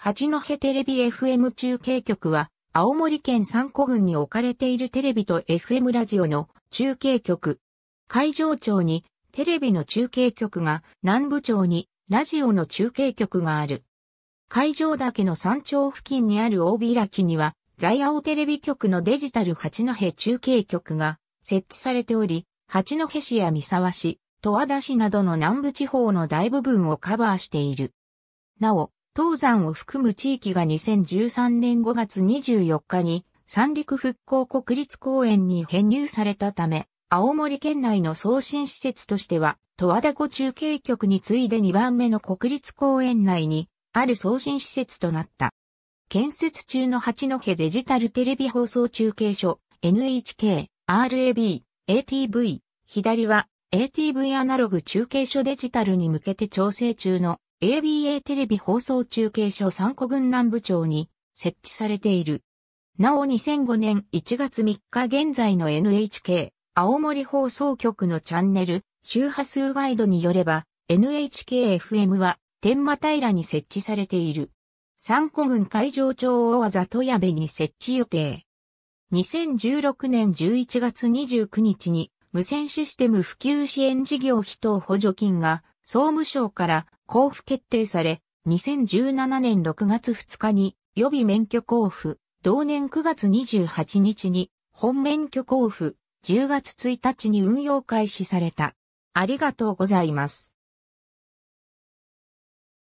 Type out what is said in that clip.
八戸テレビ FM 中継局は、青森県三古郡に置かれているテレビと FM ラジオの中継局。海上町にテレビの中継局が、南部町にラジオの中継局がある。海上岳の山頂付近にある大開きには、在青テレビ局のデジタル八戸中継局が設置されており、八戸市や三沢市、十和田市などの南部地方の大部分をカバーしている。なお、東山を含む地域が2013年5月24日に三陸復興国立公園に編入されたため、青森県内の送信施設としては、十和田湖中継局に次いで2番目の国立公園内にある送信施設となった。建設中の八戸デジタルテレビ放送中継所 NHK、RAB、ATV、左は ATV アナログ中継所デジタルに向けて調整中の ABA テレビ放送中継所三個軍南部町に設置されている。なお2005年1月3日現在の NHK 青森放送局のチャンネル周波数ガイドによれば NHKFM は天満平に設置されている。三個軍海上町大技戸矢部に設置予定。2016年11月29日に無線システム普及支援事業費等補助金が総務省から交付決定され、2017年6月2日に予備免許交付、同年9月28日に本免許交付、10月1日に運用開始された。ありがとうございます。